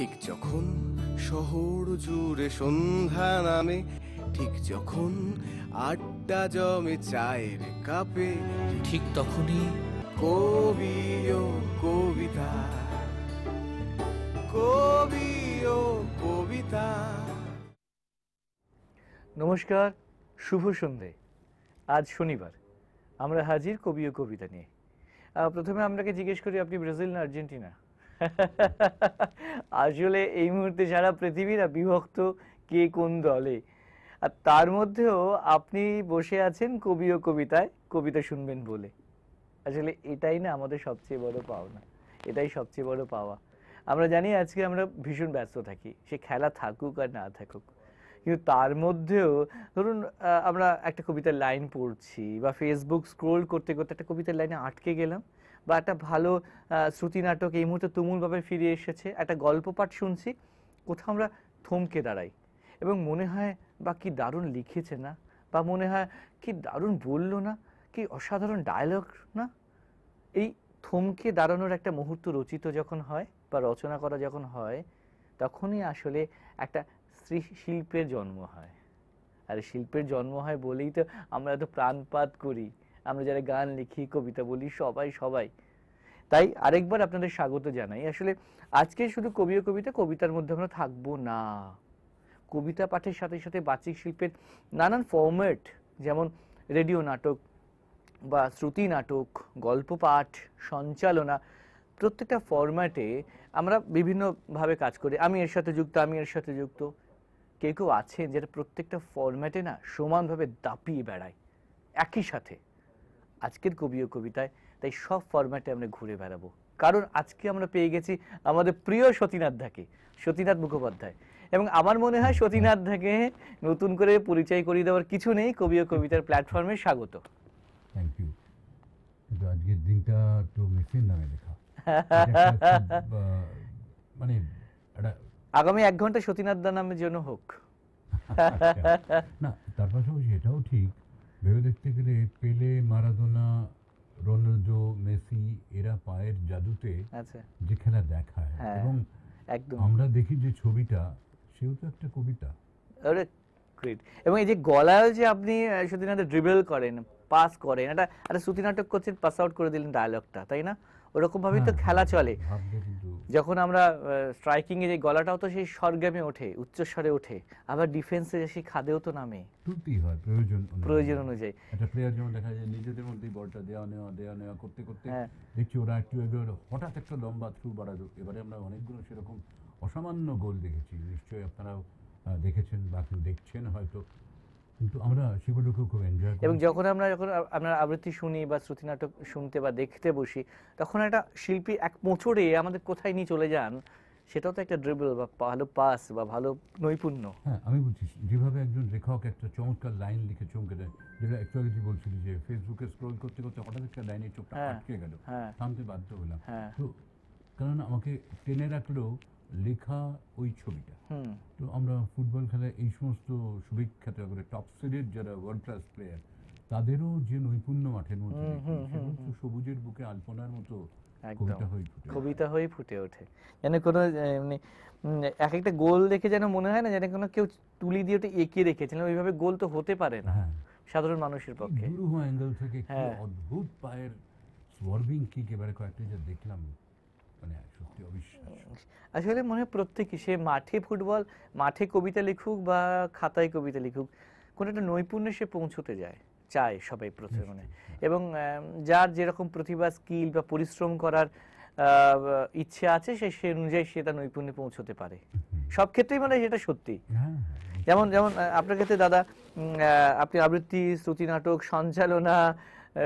ঠিক যখন শহর জুড়ে সন্ধ্যা নামে ঠিক যখন আড্ডা জমে চায়ের কাপে ঠিক তখনই কবি ও কবিতা কবি ও কবিতা নমস্কার শুভ সন্ধে আজ শনিবার আমরা হাজির কবি ও কবিতা নিয়ে প্রথমে আপনাকে জিজ্ঞেস করি আপনি ব্রাজিল না আর্জেন্টিনা আসলে এই মুহূর্তে সারা পৃথিবী না বিভক্ত কে কোন দলে আর তার মধ্যেও আপনি বসে আছেন কবি ও কবিতায় কবিতা শুনবেন বলে আসলে এটাই না আমাদের সবচেয়ে বড় পাওনা এটাই সবচেয়ে বড় পাওয়া আমরা জানি আজকে আমরা ভীষণ ব্যস্ত থাকি সে খেলা থাকুক আর না থাকুক কিন্তু তার মধ্যেও ধরুন আমরা একটা কবিতার লাইন পড়ছি বা ফেসবুক স্ক্রোল করতে করতে একটা কবিতার লাইনে আটকে গেলাম বা একটা ভালো শ্রুতি নাটক এই মুহূর্তে তুমুলভাবে ফিরে এসেছে একটা গল্প পাঠ শুনছি কোথাও আমরা থমকে দাঁড়াই এবং মনে হয় বা কি দারুণ লিখেছে না বা মনে হয় কি দারুণ বললো না কি অসাধারণ ডায়লগ না এই থমকে দাঁড়ানোর একটা মুহূর্ত রচিত যখন হয় বা রচনা করা যখন হয় তখনই আসলে একটা শিল্পের জন্ম হয় আর শিল্পের জন্ম হয় বলেই তো আমরা এত প্রাণপাত করি আমরা যারা গান লিখি কবিতা বলি সবাই সবাই তাই আরেকবার আপনাদের স্বাগত জানাই আসলে আজকে শুধু কবি ও কবিতা কবিতার মধ্যে আমরা থাকবো না কবিতা পাঠের সাথে সাথে বাচিক শিল্পের নানান ফর্ম্যাট যেমন রেডিও নাটক বা শ্রুতি নাটক গল্প পাঠ সঞ্চালনা প্রত্যেকটা ফর্ম্যাটে আমরা বিভিন্নভাবে কাজ করি আমি এর সাথে যুক্ত আমি এর সাথে যুক্ত কেউ কেউ আছেন যেটা প্রত্যেকটা ফর্ম্যাটে না সমানভাবে দাপিয়ে বেড়ায় একই সাথে আজকের কবি ও কবিতায় তাই সব ফরম্যাটে আমরা ঘুরে বেড়াবো কারণ আজকে আমরা পেয়ে গেছি আমাদের প্রিয় সতীনাথ দাকে সতীনাথ মুখোপাধ্যায় এবং আমার মনে হয় সতীনাথ দাকে নতুন করে পরিচয় করিয়ে দেওয়ার কিছু নেই কবি ও কবিতার প্ল্যাটফর্মে স্বাগত আজকের দিনটা তো মেসির নামে লেখা মানে আগামী এক ঘন্টা সতীনাথ দা নামের জন্য হোক না তার পাশাপাশি এটাও ঠিক ভেবে দেখতে গেলে পেলে মারাদোনা রোনাল্ডো মেসি এরা পায়ের জাদুতে যে খেলা দেখায় হ্যাঁ, এবং আমরা দেখি যে ছবিটা সেও তো একটা কবিতা আরে গ্রেট এবং এই যে গলায় যে আপনি সেদিন একটা ড্রিবল করেন পাস করেন এটা একটা শ্রুতি নাটক করছেন পাস আউট করে দিলেন ডায়লগটা তাই না ওরকম ভাবেই তো হ্যাঁ, খেলা হ্যাঁ, চলে যখন আমরা স্ট্রাইকিংয়ে যে গলাটাও তো সেই স্বর্গামে ওঠে উচ্চস্বরে ওঠে আবার ডিফেন্সে সেই খাদেও তো নামে ত্রুটি হয় প্রয়োজন প্রয়োজন অনুযায়ী একটা প্লেয়ার যেমন দেখা যায় নিজেদের মধ্যেই বলটা দেওয়া নেওয়া দেওয়া নেওয়া করতে করতে হ্যাঁ। দেখছি ওরা একটু হঠাৎ একটা লম্বা থ্রু বাড়ালো এবারে আমরা অনেকগুলো সেরকম অসামান্য গোল দেখেছি নিশ্চয়ই আপনারাও দেখেছেন বা দেখছেন হয়তো কিন্তু আমরা সেগুলোকে খুব এনজয় এবং যখন আমরা যখন আপনার আবৃত্তি শুনি বা শ্রুতি নাটক শুনতে বা দেখতে বসি তখন একটা শিল্পী এক মোচড়ে আমাদের কোথায় নিয়ে চলে যান সেটাও তো একটা ড্রিবল বা ভালো পাস বা ভালো নৈপুণ্য হ্যাঁ আমি বলছি যেভাবে একজন লেখক একটা চমৎকার লাইন লিখে চমকে দেয় যেটা একটু আগে বলছিলি যে ফেসবুকে স্ক্রোল করতে করতে হঠাৎ একটা লাইনে চোখটা হ্যাঁ, আটকে গেল থামতে হ্যাঁ। বাধ্য হলাম হ্যাঁ। তো কারণ আমাকে টেনে রাখলেও লেখা ওই ছবিটা তো আমরা ফুটবল খেলায় এই সমস্ত সুবিখ্যাত করে টপ সিডের যারা ওয়ার্ল্ড ক্লাস প্লেয়ার তাদেরও যে নৈপুণ্য মাঠের মধ্যে সবুজের বুকে আলপনার মতো কবিতা হয়ে ফুটে ওঠে যেন কোনো মানে, এক একটা গোল দেখে যেন মনে হয় না যেন কোনো কেউ তুলি দিয়ে ওটা এঁকে রেখেছিলেন ওইভাবে গোল তো হতে পারে না হ্যাঁ। সাধারণ মানুষের পক্ষে অ্যাঙ্গেল থেকে হ্যাঁ। অদ্ভুত পায়ের স্বর্বিং কিক এবারে কয়েকটা যা দেখলাম মানে সত্যি অবিশ্বাস আসলে মনে হয় প্রত্যেকই সে মাঠে ফুটবল মাঠে কবিতা লিখুক বা খাতায় কবিতা লিখুক কোনো একটা নৈপুণ্যে সে পৌঁছতে যায় চায় সবাই প্রথমে হ্যাঁ। এবং যার যেরকম প্রতিভা স্কিল বা পরিশ্রম করার ইচ্ছে আছে সে সে অনুযায়ী সে তার নৈপুণ্যে পৌঁছতে পারে সব ক্ষেত্রেই মানে সেটা সত্যি হ্যাঁ, হ্যাঁ, যেমন যেমন আপনার ক্ষেত্রে দাদা আপনি আবৃত্তি শ্রুতি নাটক সঞ্চালনা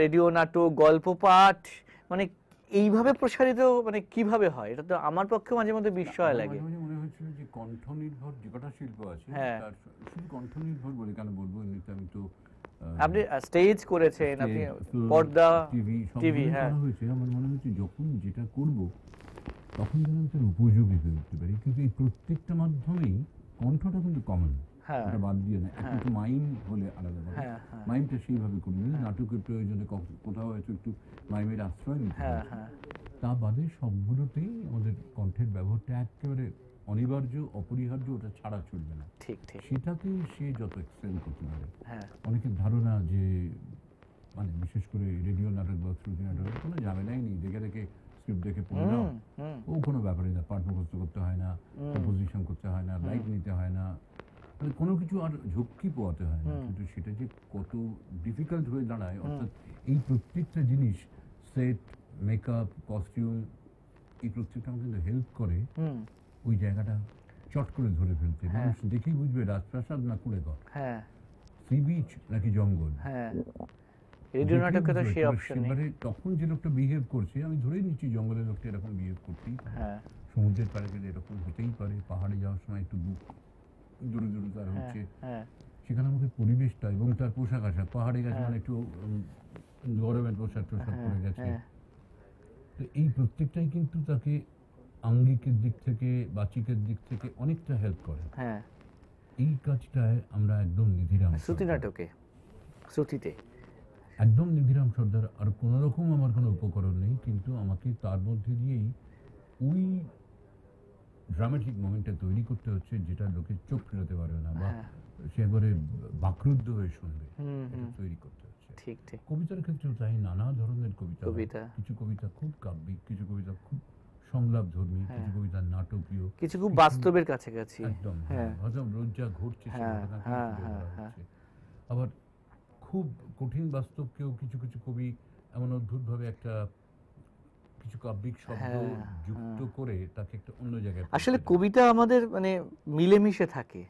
রেডিও নাটক গল্প পাঠ মানে এইভাবে প্রসারিত মানে কিভাবে হয় এটা তো আমার পক্ষে মাঝে মধ্যে বিস্ময় লাগে মনে যে কণ্ঠ নির্ভর যে কটা শিল্প আছে হ্যাঁ। শুধু কণ্ঠ নির্ভর বলে কেন বলবো এমনিতে আমি তো আপনি স্টেজ করেছেন আপনি পর্দা টিভি হ্যাঁ হয়েছে আমার মনে হচ্ছে যখন যেটা করব তখন যেন তার উপযোগী হয়ে উঠতে পারি কিন্তু এই প্রত্যেকটা মাধ্যমেই কণ্ঠটা কিন্তু কমন হ্যাঁ। বাদ দিয়ে না হ্যাঁ। একটু মাইম হলে আলাদা হ্যাঁ, মাইমটা সেইভাবে নাটকের প্রয়োজনে কোথাও হয়তো একটু মাইমের আশ্রয় নিতে তা বাদে সবগুলোতেই আমাদের কণ্ঠের ব্যবহারটা একেবারে অনিবার্য অপরিহার্য ওটা ছাড়া চলবে না ঠিক ঠিক সে যত এক্সপ্লেন করতে পারে অনেকের ধারণা যে মানে বিশেষ করে রেডিও নাটক বা শ্রুতি নাটক কোনো ঝামেলাই নেই দেখে দেখে স্ক্রিপ্ট দেখে পড়ে নাও ও কোনো ব্যাপারে না পাঠ মুখস্থ করতে হয় না কম্পোজিশন করতে হয় না লাইট নিতে হয় না তাহলে মানে কোনো কিছু আর ঝক্কি পোয়াতে হয় না কিন্তু সেটা যে কত ডিফিকাল্ট হয়ে দাঁড়ায় অর্থাৎ এই প্রত্যেকটা জিনিস সেট মেকআপ কস্টিউম এই প্রত্যেকটা আমাকে কিন্তু হেল্প করে ওই জায়গাটা চট করে ধরে ফেলতে হ্যাঁ। মানুষ দেখেই বুঝবে রাজপ্রাসাদ না কুড়ে ঘর সি বিচ নাকি জঙ্গল হ্যাঁ রেডিও নাটকে তো সেই অপশন মানে তখন যে লোকটা বিহেভ করছে আমি ধরেই নিচ্ছি জঙ্গলের লোকটা এরকম বিহেভ করতেই হ্যাঁ সমুদ্রের পাড়ে গেলে এরকম হতেই পারে পাহাড়ে যাওয়ার সময় একটু বুক দূরে দূরে তার হ্যাঁ, হচ্ছে হ্যাঁ। সেখানে আমাকে পরিবেশটা এবং তার পোশাক আশাক পাহাড়ে গেছে হ্যাঁ। মানে একটু গরমের পোশাক টোশাক পরে গেছে তো এই প্রত্যেকটাই কিন্তু তাকে আঙ্গিকের দিক থেকে বাচিকের দিক থেকে অনেকটা হেল্প করে এই কাজটায় আমরা একদম নিধিরাম শ্রুতি নাটকে শ্রুতিতে একদম নিধিরাম সর্দার আর কোনোরকম আমার কোনো উপকরণ নেই কিন্তু আমাকে তার মধ্যে দিয়েই ওই ড্রামাটিক মোমেন্টটা তৈরি করতে হচ্ছে যেটা লোকে চোখ ফেরাতে পারবে না বা হ্যাঁ। সে একবারে বাকরুদ্ধ হয়ে শুনবে তৈরি করতে কবিতার ক্ষেত্রেও তাই নানা ধরনের কবিতা কিছু কবিতা খুব কাব্যিক কিছু কবিতা খুব সংলাপ ধর্মী হ্যাঁ। কিছু কবিতা নাটকীয় কিছু খুব বাস্তবের একদম হজম রোজ ঘটছে আবার খুব কঠিন বাস্তবকেও কিছু কিছু কবি এমন অদ্ভুত ভাবে একটা কিছু কাব্যিক শব্দ হ্যাঁ, যুক্ত হ্যাঁ। করে তাকে একটা অন্য জায়গায় আসলে কবিতা আমাদের মানে মিলেমিশে থাকে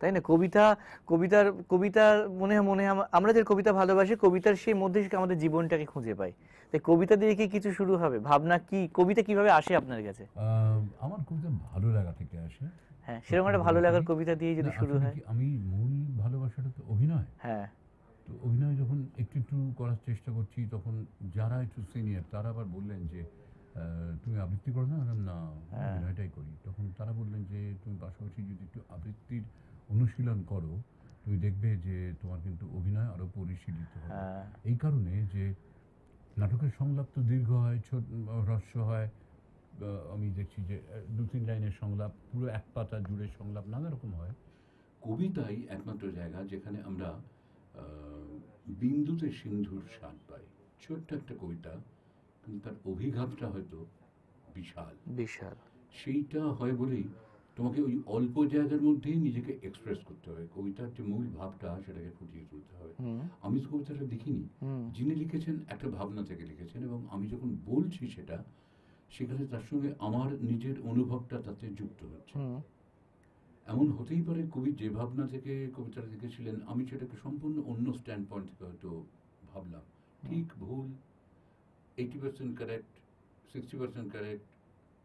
তাই না কবিতা কবিতার কবিতার মনে মনে আমরা যে কবিতা ভালোবাসি কবিতার সেই মধ্যে আমাদের জীবনটাকে খুঁজে পাই তাই কবিতা দিয়ে কি কিছু শুরু হবে ভাবনা কি কবিতা কিভাবে আসে আপনার কাছে আমার কবিতা ভালো লাগা থেকে আসে হ্যাঁ সেরকম একটা ভালো লাগার কবিতা দিয়ে যদি শুরু হয় আমি মূল ভালোবাসাটা তো অভিনয় হ্যাঁ তো অভিনয় যখন একটু একটু করার চেষ্টা করছি তখন যারা একটু সিনিয়র তারা আবার বললেন যে তুমি আবৃত্তি করো না না হ্যাঁ। অভিনয়টাই করি তখন তারা বললেন যে তুমি পাশাপাশি যদি একটু আবৃত্তির অনুশীলন করো তুমি দেখবে যে তোমার কিন্তু অভিনয় আরও পরিশীলিত হবে হ্যাঁ। এই কারণে যে নাটকের সংলাপ তো দীর্ঘ হয় ছোট হ্রস্ব হয় আমি দেখছি যে দু তিন লাইনের সংলাপ পুরো এক পাতা জুড়ে সংলাপ নানা রকম হয় কবিতাই একমাত্র জায়গা যেখানে আমরা বিন্দুতে সিন্ধুর স্বাদ পাই ছোট্ট একটা কবিতা কিন্তু তার অভিঘাতটা হয়তো বিশাল বিশাল সেইটা হয় বলেই তোমাকে ওই অল্প জায়গার মধ্যেই নিজেকে এক্সপ্রেস করতে হয় কবিতার যে মূল ভাবটা সেটাকে ফুটিয়ে তুলতে হবে আমি তো কবিতাটা দেখিনি যিনি লিখেছেন একটা ভাবনা থেকে লিখেছেন এবং আমি যখন বলছি সেটা সেখানে তার সঙ্গে আমার নিজের অনুভবটা তাতে যুক্ত হচ্ছে এমন হতেই পারে কবি যে ভাবনা থেকে কবিতাটা দেখেছিলেন আমি সেটাকে সম্পূর্ণ অন্য স্ট্যান্ড পয়েন্ট থেকে হয়তো ভাবলাম ঠিক ভুল eighty percent correct sixty percent correct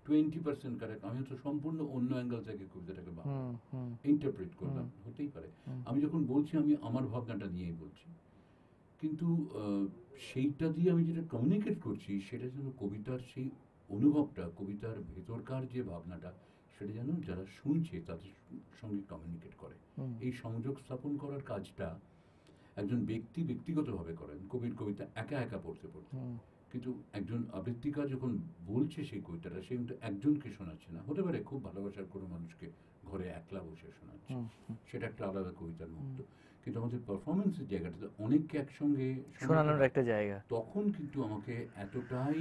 twenty percent correct আমি হয়তো সম্পূর্ণ অন্য অ্যাঙ্গেল থেকে কবিতাটাকে ইন্টারপ্রেট করলাম হতেই পারে আমি যখন বলছি আমি আমার ভাবনাটা নিয়েই বলছি কিন্তু সেইটা দিয়ে আমি যেটা কমিউনিকেট করছি সেটা যেন কবিতার সেই অনুভবটা কবিতার ভেতরকার যে ভাবনাটা সেটা যেন যারা শুনছে তাদের সঙ্গে কমিউনিকেট করে এই সংযোগ স্থাপন করার কাজটা একজন ব্যক্তি ব্যক্তিগতভাবে করেন কবির কবিতা একা একা পড়তে পড়তে কিন্তু একজন আবৃত্তিকা যখন বলছে সেই কবিতাটা সে কিন্তু একজনকে শোনাচ্ছে না হতে পারে খুব ভালোবাসার কোনো মানুষকে ঘরে একলা বসে শোনাচ্ছে সেটা একটা আলাদা কবিতার মুহূর্ত কিন্তু আমাদের পারফরমেন্সের জায়গাটাতে অনেককে একসঙ্গে শোনানোর একটা জায়গা তখন কিন্তু আমাকে এতটাই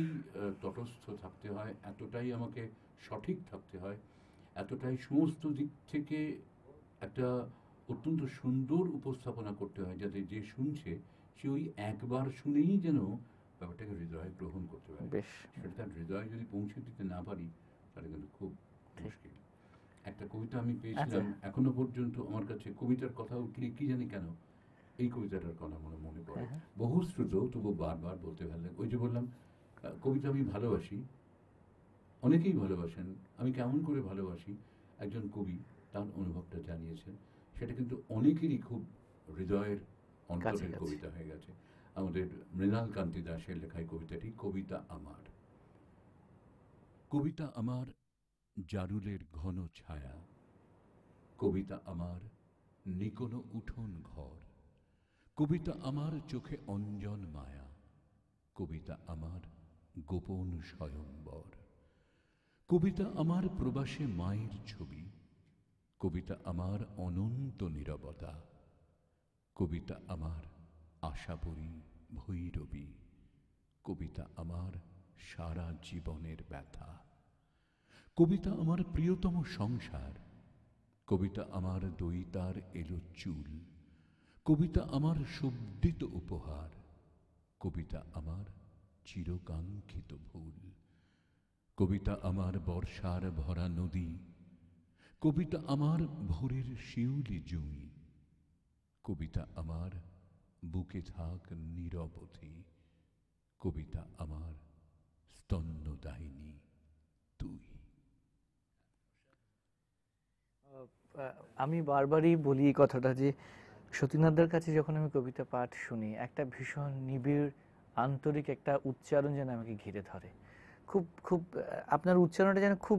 তটস্থ থাকতে হয় এতটাই আমাকে সঠিক থাকতে হয় এতটাই সমস্ত দিক থেকে একটা অত্যন্ত সুন্দর উপস্থাপনা করতে হয় যাতে যে শুনছে সে ওই একবার শুনেই যেন ব্যাপারটাকে হৃদয়ে গ্রহণ করতে পারে সেটা তার হৃদয়ে যদি পৌঁছে দিতে না পারি তাহলে কিন্তু খুব মুশকিল একটা কবিতা আমি পেয়েছিলাম আচ্ছা। এখনো পর্যন্ত আমার কাছে কবিতার কথা উঠলে কি জানি কেন এই কবিতাটার কথা মনে মনে পড়ে হ্যাঁ। বহু শ্রুত তবু বারবার বলতে ভালো লাগে ওই যে বললাম কবিতা আমি ভালোবাসি অনেকেই ভালোবাসেন আমি কেমন করে ভালোবাসি একজন কবি তার অনুভবটা জানিয়েছেন সেটা কিন্তু অনেকেরই খুব হৃদয়ের অন্তরের কবিতা হয়ে গেছে আমাদের মৃণাল কান্তি দাসের লেখায় কবিতাটি কবিতা আমার কবিতা আমার জারুলের ঘন ছায়া কবিতা আমার নিকোনো উঠোন ঘর কবিতা আমার চোখে অঞ্জন মায়া কবিতা আমার গোপন স্বয়ম্বর কবিতা আমার প্রবাসে মায়ের ছবি কবিতা আমার অনন্ত নিরবতা কবিতা আমার আশাপরি ভৈরবী কবিতা আমার সারা জীবনের ব্যথা কবিতা আমার প্রিয়তম সংসার কবিতা আমার দইতার এলো চুল কবিতা আমার শব্দিত উপহার কবিতা আমার চিরকাঙ্ক্ষিত ভুল কবিতা আমার বর্ষার ভরা নদী কবিতা আমার ভোরের শিউলি জুঁই কবিতা আমার বুকে থাক নিরবধি কবিতা আমার স্তন্যদায়িনী তুই আমি বারবারই বলি এই কথাটা যে সতীনাথদের কাছে যখন আমি কবিতা পাঠ শুনি একটা ভীষণ নিবিড় আন্তরিক একটা উচ্চারণ যেন আমাকে ঘিরে ধরে খুব খুব আপনার উচ্চারণটা যেন খুব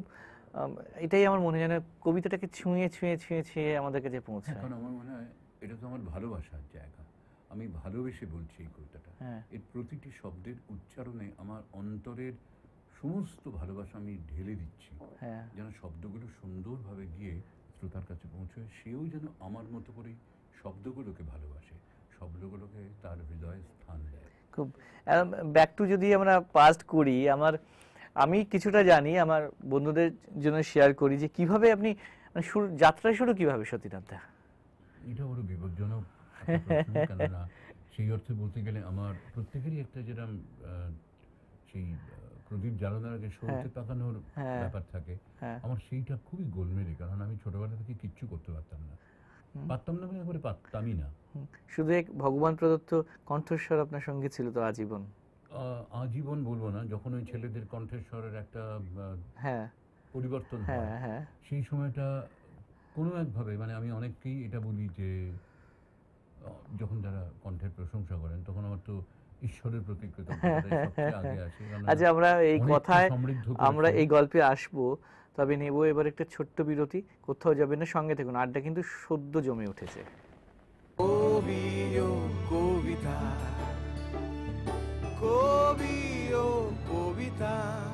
এটাই আমার মনে হয় যেন কবিতাটাকে ছুঁয়ে ছুঁয়ে ছুঁয়ে ছুঁয়ে আমাদের কাছে পৌঁছায় এখন আমার মনে হয় এটা তো আমার ভালোবাসার জায়গা আমি ভালোবেসে বলছি এই কবিতাটা হ্যাঁ। এর প্রতিটি শব্দের উচ্চারণে আমার অন্তরের সমস্ত ভালোবাসা আমি ঢেলে দিচ্ছি হ্যাঁ। যেন শব্দগুলো সুন্দরভাবে গিয়ে শ্রোতার কাছে পৌঁছয় সেও যেন আমার মতো করেই শব্দগুলোকে ভালোবাসে শব্দগুলোকে তার হৃদয়ে স্থান দেয় খুব ব্যাক টু যদি আমরা পাস্ট করি আমার আমি কিছুটা জানি আমার বন্ধুদের জন্য শেয়ার করি যে কিভাবে আপনি মানে শুরু যাত্রা শুরু কিভাবে সতীনাথ দা এটা বড় বিপজ্জনক সেই অর্থে বলতে গেলে আমার প্রত্যেকেরই একটা যেরকম সেই প্রদীপ জ্বালানোর আগে সৌতে হ্যাঁ। তাকানোর হ্যাঁ। ব্যাপার থাকে হ্যাঁ। আমার সেইটা খুবই গোলমেলে কারণ আমি ছোটবেলা থেকে কিচ্ছু করতে পারতাম না পারতাম না বলে মানে একবারে পারতামই না শুধু এক ভগবান প্রদত্ত কণ্ঠস্বর আপনার সঙ্গে ছিল তো আজীবন আজীবন বলবো না যখন ওই ছেলেদের কণ্ঠস্বরের একটা হ্যাঁ। পরিবর্তন হ্যাঁ হ্যাঁ সেই সময়টা কোনো একভাবে মানে আমি অনেককেই এটা বলি যে যখন যারা কণ্ঠের প্রশংসা করেন তখন আমার তো ঈশ্বরের প্রতি আচ্ছা আমরা এই কথায় আমরা এই গল্পে আসব তবে নেব এবার একটা ছোট্ট বিরতি কোথাও যাবেন না সঙ্গে থাকুন আড্ডা কিন্তু সদ্য জমে উঠেছে কবিতা gritar.